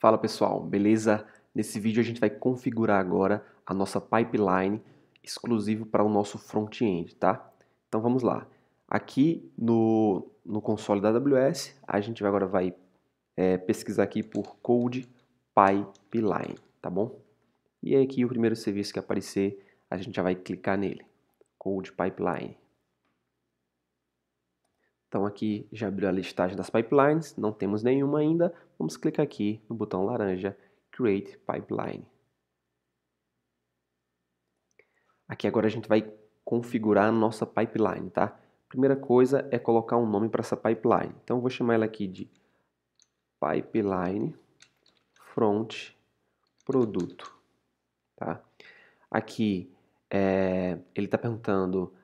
Fala pessoal, beleza? Nesse vídeo a gente vai configurar agora a nossa pipeline exclusivo para o nosso front-end, tá? Então vamos lá. Aqui no, no console da AWS, a gente agora vai é, pesquisar aqui por Code Pipeline, tá bom? E é aqui o primeiro serviço que aparecer, a gente já vai clicar nele. Code Pipeline. Então aqui já abriu a listagem das pipelines, não temos nenhuma ainda. Vamos clicar aqui no botão laranja, Create Pipeline. Aqui agora a gente vai configurar a nossa pipeline, tá? Primeira coisa é colocar um nome para essa pipeline. Então vou chamar ela aqui de pipeline front produto, tá? Aqui é, ele está perguntando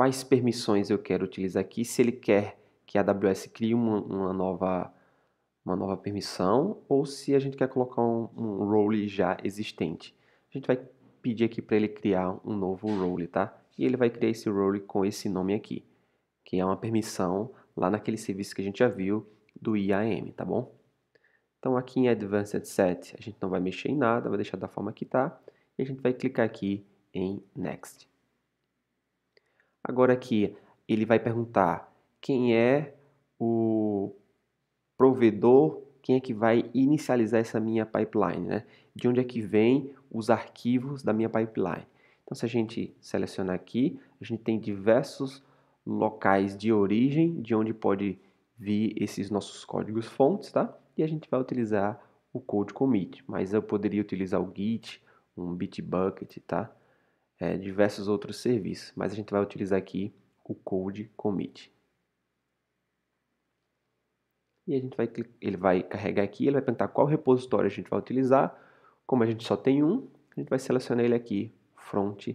quais permissões eu quero utilizar aqui, se ele quer que a AWS crie uma, uma nova, uma nova permissão ou se a gente quer colocar um, um role já existente. A gente vai pedir aqui para ele criar um novo role, tá? E ele vai criar esse role com esse nome aqui, que é uma permissão lá naquele serviço que a gente já viu do IAM, tá bom? Então aqui em Advanced Set a gente não vai mexer em nada, vai deixar da forma que está. E a gente vai clicar aqui em Next. Agora aqui ele vai perguntar quem é o provedor, quem é que vai inicializar essa minha pipeline, né? De onde é que vem os arquivos da minha pipeline? Então se a gente selecionar aqui, a gente tem diversos locais de origem de onde pode vir esses nossos códigos fontes, tá? E a gente vai utilizar o code commit, mas eu poderia utilizar o git, um bitbucket, tá? é, diversos outros serviços, mas a gente vai utilizar aqui o code commit. E a gente vai, ele vai carregar aqui, ele vai perguntar qual repositório a gente vai utilizar. Como a gente só tem um, a gente vai selecionar ele aqui, front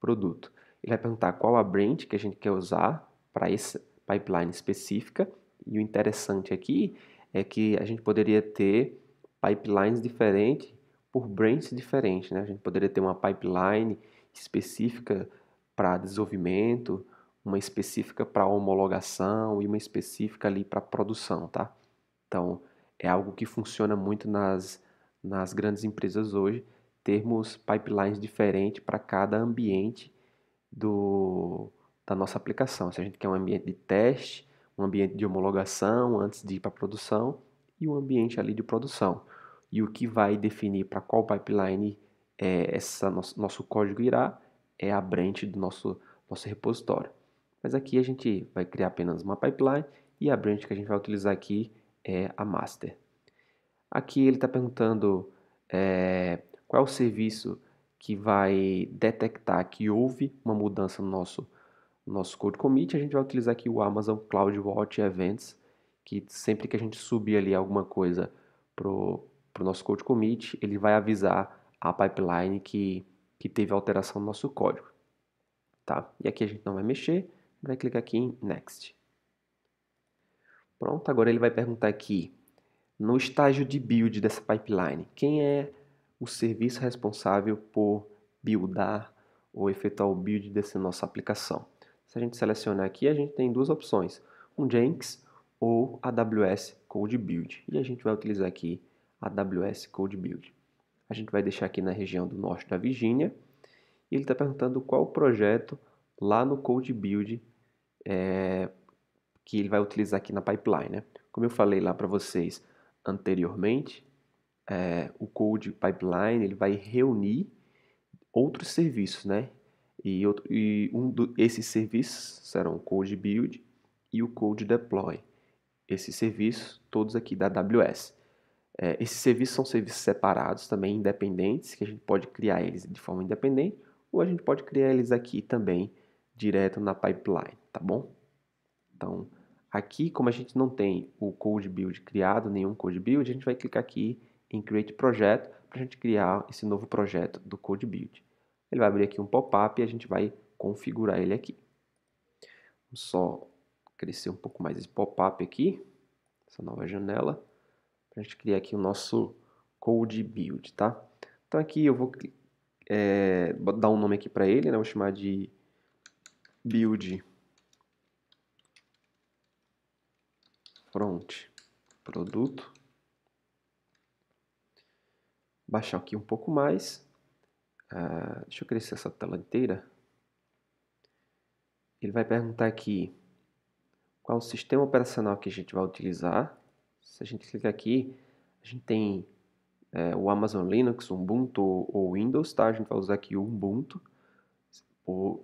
produto. Ele vai perguntar qual a branch que a gente quer usar para essa pipeline específica. E o interessante aqui é que a gente poderia ter pipelines diferentes por branches diferentes, né? A gente poderia ter uma pipeline específica para desenvolvimento, uma específica para homologação e uma específica ali para produção, tá? Então, é algo que funciona muito nas, nas grandes empresas hoje, termos pipelines diferentes para cada ambiente do, da nossa aplicação. Se a gente quer um ambiente de teste, um ambiente de homologação antes de ir para produção e um ambiente ali de produção. E o que vai definir para qual pipeline é, essa nosso, nosso código irá é a branch do nosso, nosso repositório. Mas aqui a gente vai criar apenas uma pipeline e a branch que a gente vai utilizar aqui é a master. Aqui ele está perguntando é, qual é o serviço que vai detectar que houve uma mudança no nosso, nosso code commit. A gente vai utilizar aqui o Amazon CloudWatch Events, que sempre que a gente subir ali alguma coisa para o nosso code commit, ele vai avisar a pipeline que, que teve alteração no nosso código. Tá? E aqui a gente não vai mexer, vai clicar aqui em Next. Pronto, agora ele vai perguntar aqui, no estágio de build dessa pipeline, quem é o serviço responsável por buildar ou efetuar o build dessa nossa aplicação? Se a gente selecionar aqui, a gente tem duas opções, um Jenkins ou AWS Code Build. E a gente vai utilizar aqui AWS Code Build. A gente vai deixar aqui na região do norte da Virgínia. E ele está perguntando qual o projeto lá no Code Build é, que ele vai utilizar aqui na pipeline. Né? Como eu falei lá para vocês anteriormente, é, o Code Pipeline ele vai reunir outros serviços, né? E, outro, e um do, esses serviços serão o Code Build e o Code Deploy. Esses serviços todos aqui da AWS. É, esses serviços são serviços separados também, independentes, que a gente pode criar eles de forma independente, ou a gente pode criar eles aqui também, direto na pipeline, tá bom? Então, aqui, como a gente não tem o code build criado, nenhum code build, a gente vai clicar aqui em Create Projeto, para a gente criar esse novo projeto do code build. Ele vai abrir aqui um pop-up e a gente vai configurar ele aqui. Vamos só crescer um pouco mais esse pop-up aqui, essa nova janela. Para a gente criar aqui o nosso code build, tá? Então aqui eu vou é, dar um nome aqui para ele, né? Vou chamar de build front produto. Baixar aqui um pouco mais. Ah, deixa eu crescer essa tela inteira. Ele vai perguntar aqui qual o sistema operacional que a gente vai utilizar. Se a gente clicar aqui, a gente tem é, o Amazon Linux, Ubuntu ou Windows, tá? A gente vai usar aqui o Ubuntu,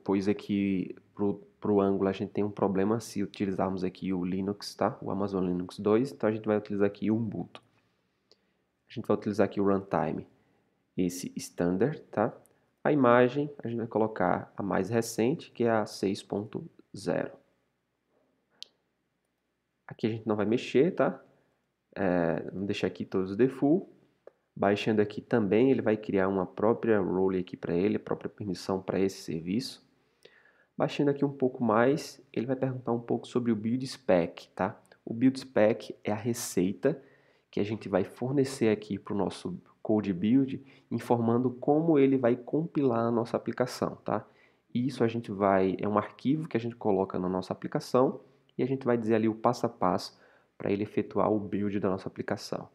pois aqui é para o Angular a gente tem um problema se utilizarmos aqui o Linux, tá? O Amazon Linux 2, então a gente vai utilizar aqui o Ubuntu. A gente vai utilizar aqui o runtime, esse standard, tá? A imagem, a gente vai colocar a mais recente, que é a 6.0. Aqui a gente não vai mexer, tá? É, vamos deixar aqui todos default. Baixando aqui também, ele vai criar uma própria role aqui para ele, própria permissão para esse serviço. Baixando aqui um pouco mais, ele vai perguntar um pouco sobre o build spec, tá? O build spec é a receita que a gente vai fornecer aqui para o nosso code build, informando como ele vai compilar a nossa aplicação, tá? Isso a gente vai é um arquivo que a gente coloca na nossa aplicação e a gente vai dizer ali o passo a passo para ele efetuar o build da nossa aplicação.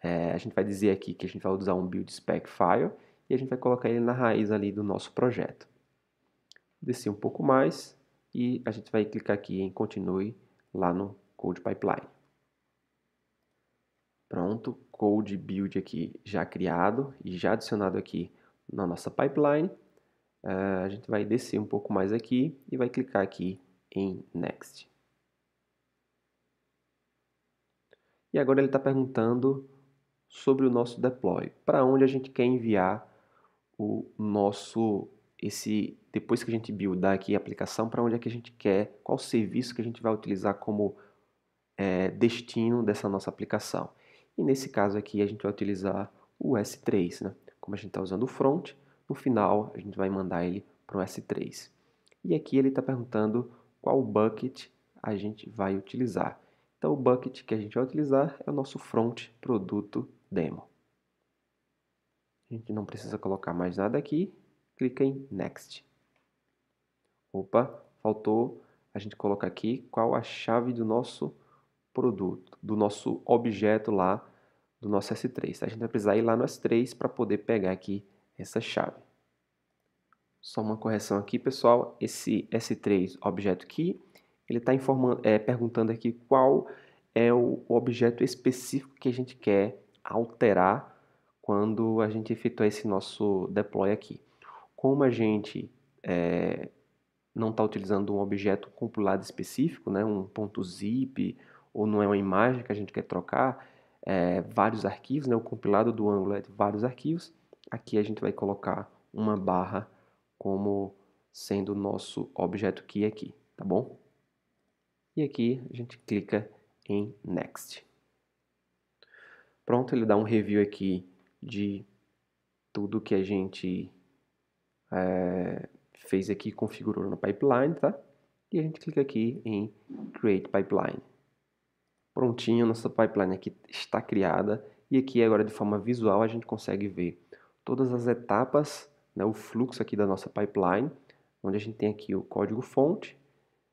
É, a gente vai dizer aqui que a gente vai usar um build spec file e a gente vai colocar ele na raiz ali do nosso projeto. Descer um pouco mais e a gente vai clicar aqui em continue lá no code pipeline. Pronto, code build aqui já criado e já adicionado aqui na nossa pipeline. Uh, a gente vai descer um pouco mais aqui e vai clicar aqui em next. E agora ele está perguntando sobre o nosso deploy. Para onde a gente quer enviar o nosso esse depois que a gente buildar aqui a aplicação, para onde é que a gente quer, qual serviço que a gente vai utilizar como é, destino dessa nossa aplicação. E nesse caso aqui a gente vai utilizar o S3, né? Como a gente está usando o front, no final a gente vai mandar ele para o S3. E aqui ele está perguntando qual bucket a gente vai utilizar. Então o bucket que a gente vai utilizar é o nosso front produto demo. A gente não precisa colocar mais nada aqui, clica em next. Opa, faltou a gente colocar aqui qual a chave do nosso produto, do nosso objeto lá do nosso S3. A gente vai precisar ir lá no S3 para poder pegar aqui essa chave. Só uma correção aqui, pessoal. Esse S3 objeto key ele está é, perguntando aqui qual é o objeto específico que a gente quer alterar quando a gente efetuar esse nosso deploy aqui. Como a gente é, não está utilizando um objeto compilado específico, né, um ponto .zip, ou não é uma imagem que a gente quer trocar, é, vários arquivos, né, o compilado do Angular é de vários arquivos, aqui a gente vai colocar uma barra como sendo o nosso objeto key aqui, tá bom? E aqui a gente clica em Next. Pronto, ele dá um review aqui de tudo que a gente é, fez aqui, configurou no pipeline, tá? E a gente clica aqui em Create Pipeline. Prontinho, nossa pipeline aqui está criada. E aqui agora de forma visual a gente consegue ver todas as etapas, né, o fluxo aqui da nossa pipeline, onde a gente tem aqui o código fonte,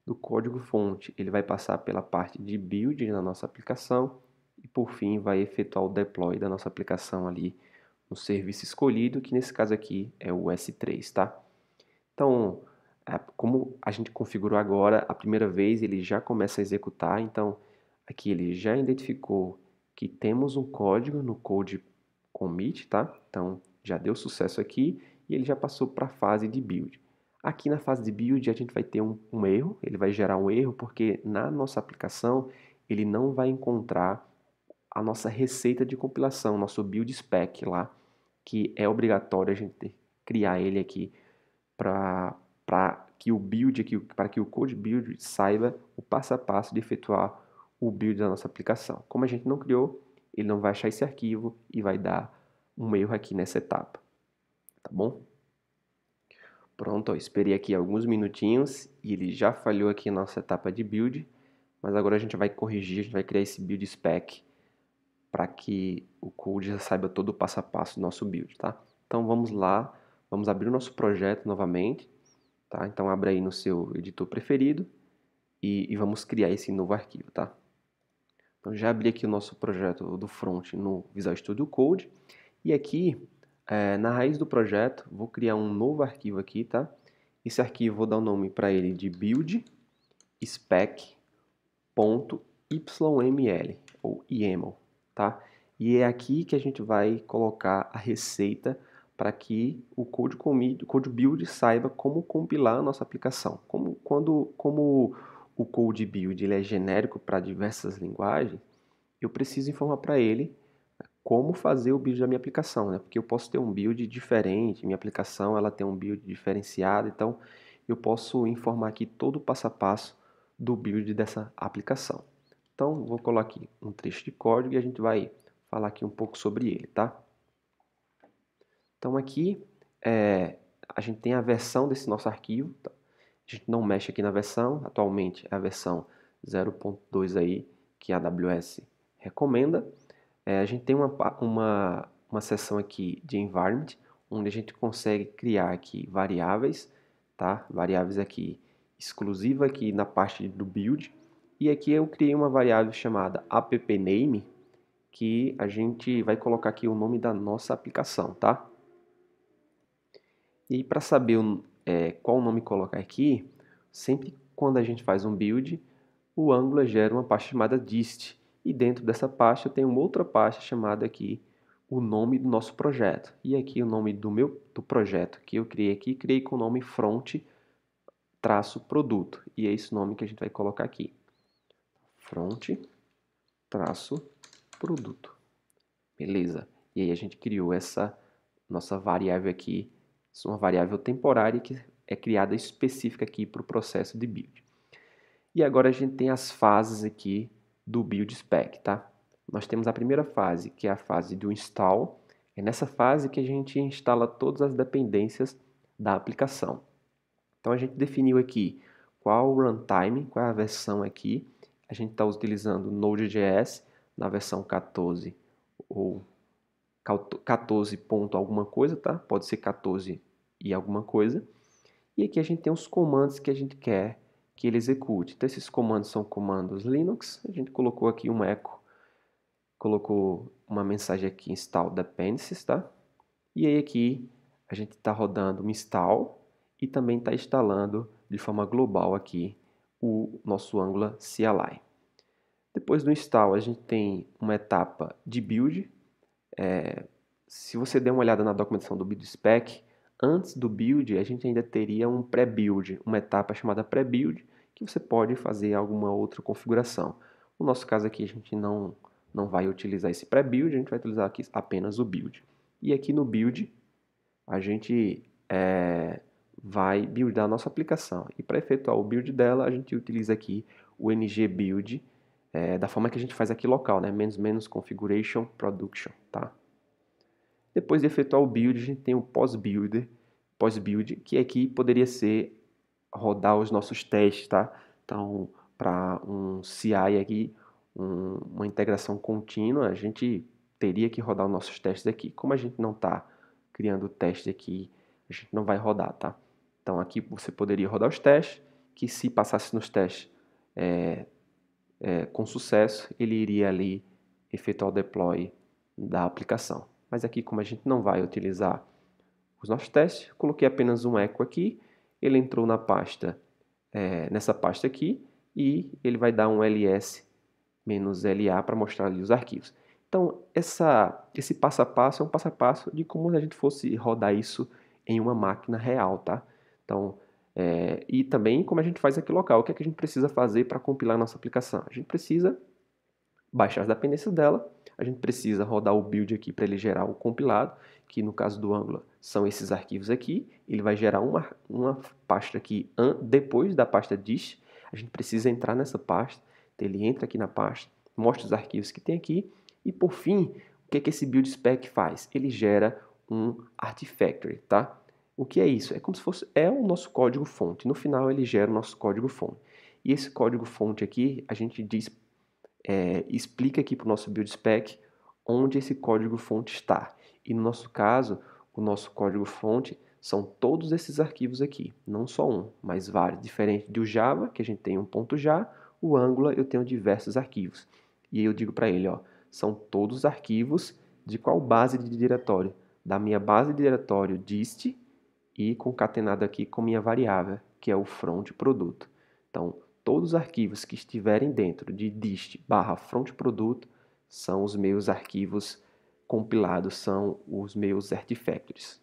do código-fonte. Ele vai passar pela parte de build na nossa aplicação e, por fim, vai efetuar o deploy da nossa aplicação ali no serviço escolhido, que nesse caso aqui é o S3, tá? Então, como a gente configurou agora, a primeira vez ele já começa a executar, então aqui ele já identificou que temos um código no code commit, tá? Então, já deu sucesso aqui e ele já passou para a fase de build. Aqui na fase de build a gente vai ter um, um erro, ele vai gerar um erro porque na nossa aplicação ele não vai encontrar a nossa receita de compilação, nosso build spec lá, que é obrigatório a gente criar ele aqui para que o build aqui, para que o code build saiba o passo a passo de efetuar o build da nossa aplicação. Como a gente não criou, ele não vai achar esse arquivo e vai dar um erro aqui nessa etapa. Tá bom? Pronto, ó, esperei aqui alguns minutinhos e ele já falhou aqui a nossa etapa de build, mas agora a gente vai corrigir, a gente vai criar esse build spec para que o code já saiba todo o passo a passo do nosso build, tá? Então vamos lá, vamos abrir o nosso projeto novamente, tá? Então abre aí no seu editor preferido e, e vamos criar esse novo arquivo, tá? Então já abri aqui o nosso projeto do front no Visual Studio Code e aqui é, na raiz do projeto, vou criar um novo arquivo aqui, tá? Esse arquivo vou dar o um nome para ele de build spec.yml ou YAML, tá? E é aqui que a gente vai colocar a receita para que o code, commit, code build saiba como compilar a nossa aplicação. Como, quando, como o code build ele é genérico para diversas linguagens, eu preciso informar para ele como fazer o build da minha aplicação, né? Porque eu posso ter um build diferente, minha aplicação ela tem um build diferenciado, então eu posso informar aqui todo o passo a passo do build dessa aplicação. Então, vou colocar aqui um trecho de código e a gente vai falar aqui um pouco sobre ele, tá? Então, aqui é, a gente tem a versão desse nosso arquivo, tá? a gente não mexe aqui na versão, atualmente é a versão 0.2 aí que a AWS recomenda. É, a gente tem uma, uma, uma seção aqui de environment, onde a gente consegue criar aqui variáveis, tá? Variáveis aqui exclusiva aqui na parte do build. E aqui eu criei uma variável chamada appName, que a gente vai colocar aqui o nome da nossa aplicação, tá? E para saber é, qual nome colocar aqui, sempre quando a gente faz um build, o Angular gera uma parte chamada dist, e dentro dessa pasta tem uma outra pasta chamada aqui o nome do nosso projeto. E aqui o nome do meu do projeto que eu criei aqui, criei com o nome front traço produto. E é esse nome que a gente vai colocar aqui. Front traço produto. Beleza? E aí a gente criou essa nossa variável aqui, uma variável temporária que é criada específica aqui para o processo de build. E agora a gente tem as fases aqui do build spec, tá? Nós temos a primeira fase, que é a fase do install. É nessa fase que a gente instala todas as dependências da aplicação. Então a gente definiu aqui qual o runtime, qual é a versão aqui. A gente está utilizando Node.js na versão 14 ou 14 ponto alguma coisa, tá? Pode ser 14 e alguma coisa. E aqui a gente tem os comandos que a gente quer que ele execute. Então, esses comandos são comandos Linux. A gente colocou aqui um echo, colocou uma mensagem aqui, install dependencies, tá? E aí aqui a gente está rodando um install e também está instalando de forma global aqui o nosso Angular CLI. Depois do install, a gente tem uma etapa de build. É, se você der uma olhada na documentação do build spec, antes do build, a gente ainda teria um pré-build, uma etapa chamada pré-build, que você pode fazer alguma outra configuração. No nosso caso aqui, a gente não, não vai utilizar esse pré-build, a gente vai utilizar aqui apenas o build. E aqui no build, a gente é, vai buildar a nossa aplicação. E para efetuar o build dela, a gente utiliza aqui o ng build, é, da forma que a gente faz aqui local, né? menos menos configuration production, tá? Depois de efetuar o build, a gente tem o post builder pós-build, que aqui poderia ser rodar os nossos testes, tá? Então, para um CI aqui, um, uma integração contínua, a gente teria que rodar os nossos testes aqui. Como a gente não está criando teste aqui, a gente não vai rodar, tá? Então, aqui você poderia rodar os testes, que se passasse nos testes é, é, com sucesso, ele iria ali efetuar o deploy da aplicação. Mas aqui, como a gente não vai utilizar os nossos testes, coloquei apenas um echo aqui, ele entrou na pasta, é, nessa pasta aqui, e ele vai dar um ls-la para mostrar ali os arquivos. Então, essa, esse passo a passo é um passo a passo de como se a gente fosse rodar isso em uma máquina real, tá? Então, é, e também como a gente faz aqui local, o que, é que a gente precisa fazer para compilar nossa aplicação? A gente precisa baixar as dependências dela, a gente precisa rodar o build aqui para ele gerar o compilado, que no caso do Angular são esses arquivos aqui, ele vai gerar uma, uma pasta aqui depois da pasta dist, a gente precisa entrar nessa pasta, então ele entra aqui na pasta, mostra os arquivos que tem aqui, e por fim, o que, é que esse build spec faz? Ele gera um artifactory, tá? O que é isso? É como se fosse é o nosso código fonte. No final ele gera o nosso código fonte. E esse código fonte aqui, a gente diz é, explica aqui para o nosso build spec onde esse código-fonte está. E no nosso caso, o nosso código-fonte são todos esses arquivos aqui, não só um, mas vários. Diferente do Java, que a gente tem um ponto já o Angular eu tenho diversos arquivos. E aí eu digo para ele, ó, são todos arquivos de qual base de diretório? Da minha base de diretório dist e concatenado aqui com minha variável, que é o front produto. Então, todos os arquivos que estiverem dentro de dist barra front são os meus arquivos compilados, são os meus artifactories,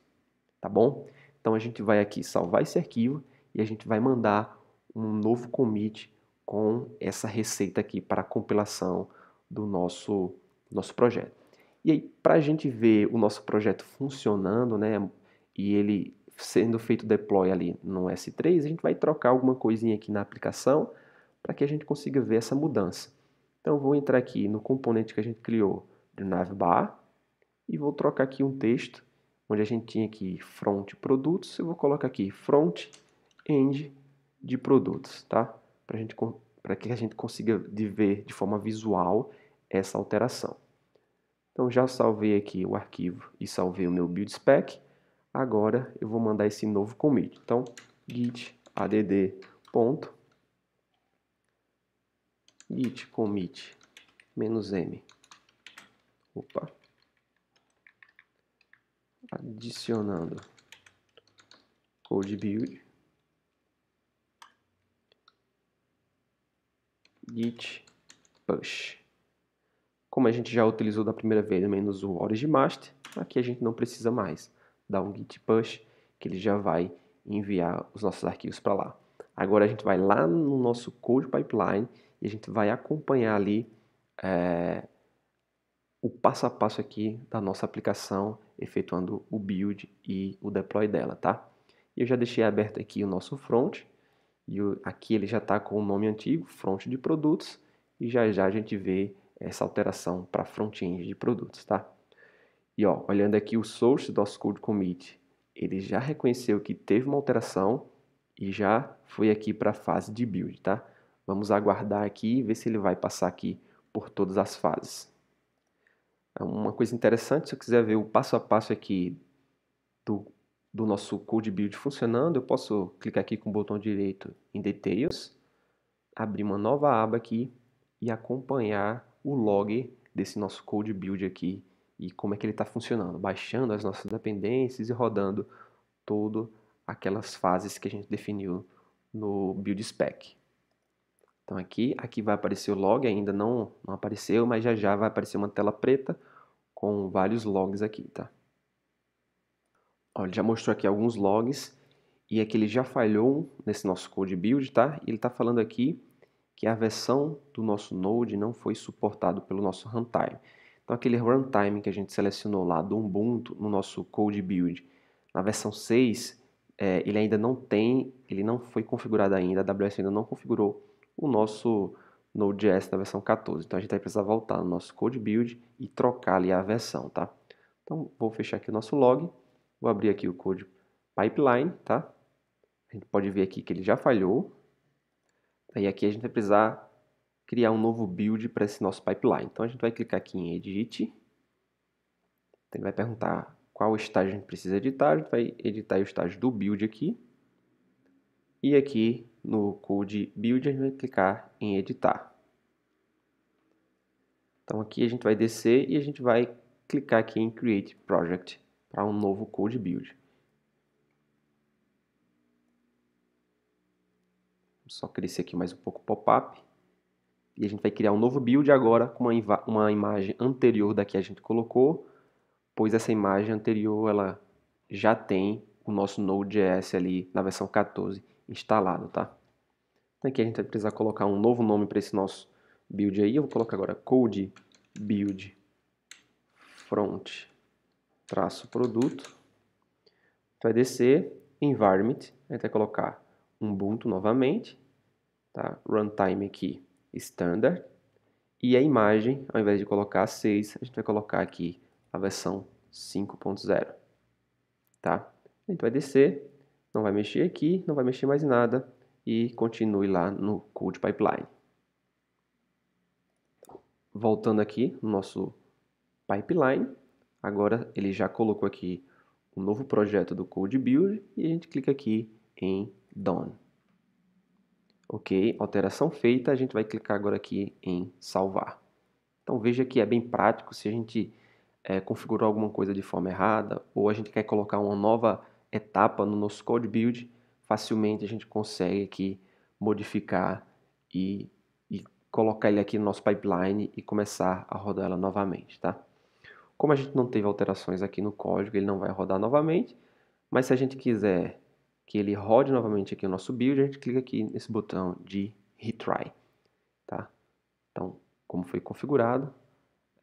tá bom? Então a gente vai aqui salvar esse arquivo e a gente vai mandar um novo commit com essa receita aqui para a compilação do nosso, nosso projeto. E aí, para a gente ver o nosso projeto funcionando, né, e ele sendo feito deploy ali no S3, a gente vai trocar alguma coisinha aqui na aplicação para que a gente consiga ver essa mudança. Então vou entrar aqui no componente que a gente criou do navbar e vou trocar aqui um texto onde a gente tinha aqui front produtos, eu vou colocar aqui front end de produtos, tá? Para gente para que a gente consiga de ver de forma visual essa alteração. Então já salvei aqui o arquivo e salvei o meu build spec. Agora eu vou mandar esse novo commit. Então, git add ponto git commit menos m opa adicionando code build git push como a gente já utilizou da primeira vez menos o origin master aqui a gente não precisa mais dar um git push, que ele já vai enviar os nossos arquivos para lá. Agora a gente vai lá no nosso code pipeline e a gente vai acompanhar ali é, o passo a passo aqui da nossa aplicação, efetuando o build e o deploy dela, tá? Eu já deixei aberto aqui o nosso front, e o, aqui ele já está com o nome antigo, front de produtos, e já já a gente vê essa alteração para front-end de produtos, tá? E ó, olhando aqui o source do nosso code commit, ele já reconheceu que teve uma alteração e já foi aqui para a fase de build, tá? Vamos aguardar aqui e ver se ele vai passar aqui por todas as fases. É uma coisa interessante, se eu quiser ver o passo a passo aqui do, do nosso code build funcionando, eu posso clicar aqui com o botão direito em Details, abrir uma nova aba aqui e acompanhar o log desse nosso code build aqui e como é que ele está funcionando, baixando as nossas dependências e rodando todo aquelas fases que a gente definiu no build spec. Então aqui, aqui vai aparecer o log, ainda não, não apareceu, mas já já vai aparecer uma tela preta com vários logs aqui, tá? Olha, já mostrou aqui alguns logs e que ele já falhou nesse nosso code build, tá? Ele está falando aqui que a versão do nosso Node não foi suportado pelo nosso runtime. Então aquele runtime que a gente selecionou lá do Ubuntu no nosso code build, na versão 6, é, ele ainda não tem, ele não foi configurado ainda, a AWS ainda não configurou o nosso Node.js na versão 14. Então a gente vai precisar voltar no nosso code build e trocar ali a versão, tá? Então vou fechar aqui o nosso log, vou abrir aqui o code pipeline, tá? A gente pode ver aqui que ele já falhou. Aí aqui a gente vai precisar criar um novo build para esse nosso pipeline. Então a gente vai clicar aqui em Edit. Então, ele vai perguntar qual estágio a gente precisa editar. A gente vai editar o estágio do build aqui. E aqui no code build a gente vai clicar em editar. Então aqui a gente vai descer e a gente vai clicar aqui em Create Project para um novo code build. só crescer aqui mais um pouco o pop-up. E a gente vai criar um novo build agora com uma, uma imagem anterior da que a gente colocou, pois essa imagem anterior ela já tem o nosso Node.js ali na versão 14 instalado, tá? Então aqui a gente vai precisar colocar um novo nome para esse nosso build aí. Eu vou colocar agora code build front traço produto. Então, vai descer environment, a gente vai colocar Ubuntu novamente, tá? Runtime aqui standard e a imagem, ao invés de colocar 6, a gente vai colocar aqui a versão 5.0, tá? A gente vai descer, não vai mexer aqui, não vai mexer mais nada e continue lá no Code Pipeline. Voltando aqui no nosso pipeline, agora ele já colocou aqui um novo projeto do Code Build e a gente clica aqui em Done. Ok, alteração feita, a gente vai clicar agora aqui em salvar. Então veja que é bem prático se a gente é, configurou alguma coisa de forma errada ou a gente quer colocar uma nova etapa no nosso code build, facilmente a gente consegue aqui modificar e, e colocar ele aqui no nosso pipeline e começar a rodar ela novamente, tá? Como a gente não teve alterações aqui no código, ele não vai rodar novamente, mas se a gente quiser que ele rode novamente aqui o nosso build, a gente clica aqui nesse botão de retry, tá? Então, como foi configurado,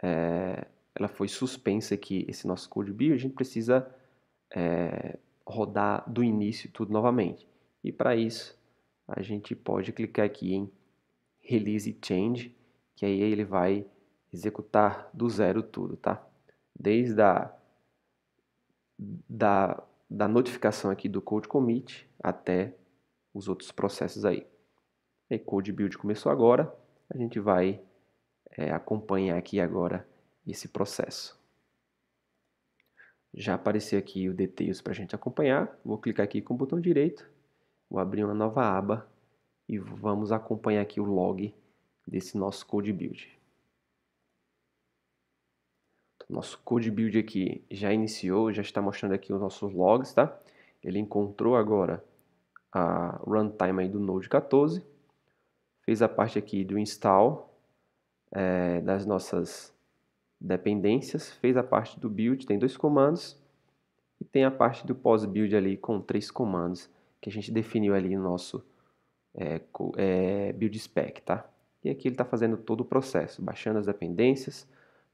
é, ela foi suspensa aqui, esse nosso code build, a gente precisa é, rodar do início tudo novamente. E para isso, a gente pode clicar aqui em Release Change, que aí ele vai executar do zero tudo, tá? Desde a da da notificação aqui do code commit até os outros processos aí. E code build começou agora, a gente vai é, acompanhar aqui agora esse processo. Já apareceu aqui o details para a gente acompanhar, vou clicar aqui com o botão direito, vou abrir uma nova aba e vamos acompanhar aqui o log desse nosso code build. Nosso code build aqui já iniciou, já está mostrando aqui os nossos logs, tá? Ele encontrou agora a runtime aí do Node 14, fez a parte aqui do install é, das nossas dependências, fez a parte do build, tem dois comandos, e tem a parte do pós-build ali com três comandos que a gente definiu ali no nosso é, é, build spec, tá? E aqui ele está fazendo todo o processo, baixando as dependências,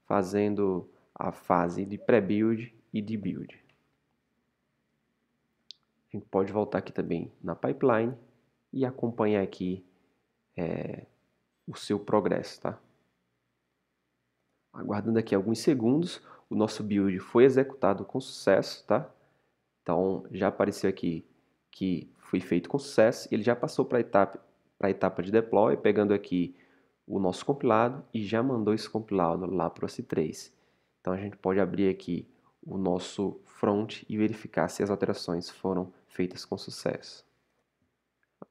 fazendo a fase de pré-build e de build. A gente pode voltar aqui também na pipeline e acompanhar aqui é, o seu progresso, tá? Aguardando aqui alguns segundos, o nosso build foi executado com sucesso, tá? Então já apareceu aqui que foi feito com sucesso, ele já passou para a etapa, etapa de deploy, pegando aqui o nosso compilado e já mandou esse compilado lá para o S3. Então a gente pode abrir aqui o nosso front e verificar se as alterações foram feitas com sucesso.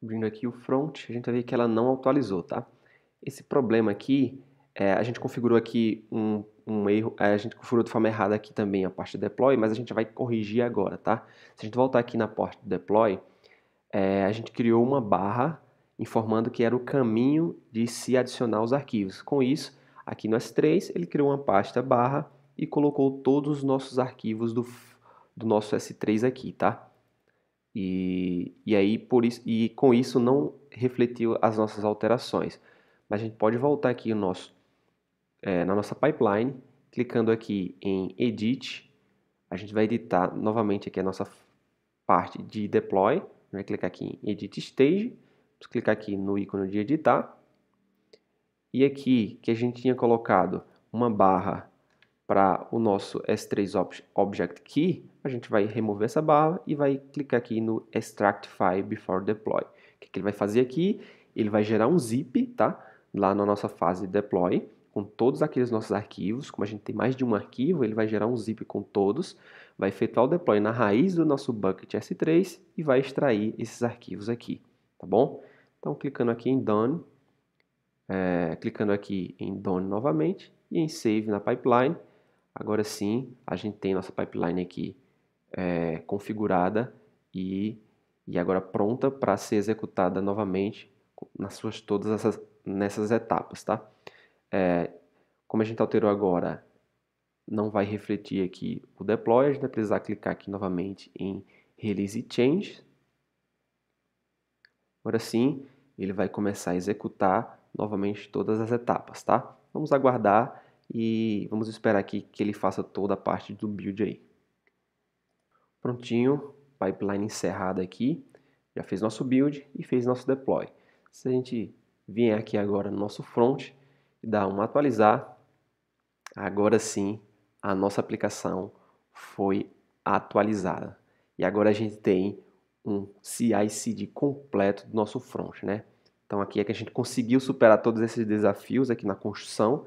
Abrindo aqui o front, a gente vai ver que ela não atualizou, tá? Esse problema aqui, é, a gente configurou aqui um, um erro, é, a gente configurou de forma errada aqui também a parte de deploy, mas a gente vai corrigir agora, tá? Se a gente voltar aqui na parte de deploy, é, a gente criou uma barra informando que era o caminho de se adicionar os arquivos. Com isso, aqui no S3, ele criou uma pasta barra e colocou todos os nossos arquivos do, do nosso S3 aqui, tá? E, e aí por isso, e com isso não refletiu as nossas alterações. Mas a gente pode voltar aqui no nosso, é, na nossa pipeline, clicando aqui em Edit, a gente vai editar novamente aqui a nossa parte de Deploy, vai clicar aqui em Edit Stage, vamos clicar aqui no ícone de editar, e aqui que a gente tinha colocado uma barra para o nosso S3 Object Key, a gente vai remover essa barra e vai clicar aqui no Extract File Before Deploy. O que, que ele vai fazer aqui? Ele vai gerar um zip, tá? Lá na nossa fase deploy, com todos aqueles nossos arquivos. Como a gente tem mais de um arquivo, ele vai gerar um zip com todos, vai efetuar o deploy na raiz do nosso bucket S3 e vai extrair esses arquivos aqui, tá bom? Então, clicando aqui em Done, é, clicando aqui em Done novamente e em Save na pipeline, Agora sim, a gente tem nossa pipeline aqui é, configurada e, e agora pronta para ser executada novamente nas suas todas essas nessas etapas, tá? É, como a gente alterou agora, não vai refletir aqui o deploy, a gente vai precisar clicar aqui novamente em Release Change. Agora sim, ele vai começar a executar novamente todas as etapas, tá? Vamos aguardar e vamos esperar aqui que ele faça toda a parte do build aí. Prontinho, pipeline encerrada aqui. Já fez nosso build e fez nosso deploy. Se a gente vier aqui agora no nosso front e dar um atualizar, agora sim a nossa aplicação foi atualizada. E agora a gente tem um CI/CD completo do nosso front, né? Então aqui é que a gente conseguiu superar todos esses desafios aqui na construção,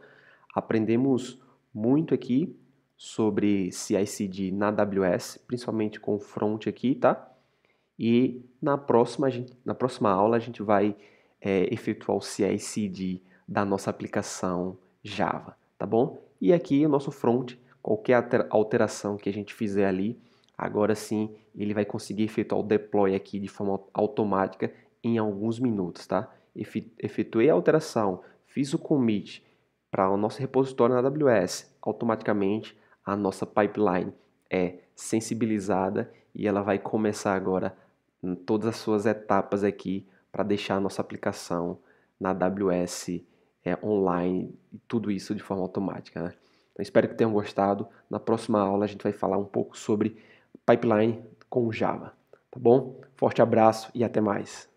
Aprendemos muito aqui sobre CICD na AWS, principalmente com o front aqui, tá? E na próxima, gente, na próxima aula a gente vai é, efetuar o CICD da nossa aplicação Java, tá bom? E aqui o nosso front, qualquer alteração que a gente fizer ali, agora sim ele vai conseguir efetuar o deploy aqui de forma automática em alguns minutos, tá? Efetuei a alteração, fiz o commit, para o nosso repositório na AWS. Automaticamente a nossa pipeline é sensibilizada e ela vai começar agora hum, todas as suas etapas aqui para deixar a nossa aplicação na AWS é, online, tudo isso de forma automática. Né? Então, espero que tenham gostado. Na próxima aula a gente vai falar um pouco sobre pipeline com Java. Tá bom? Forte abraço e até mais.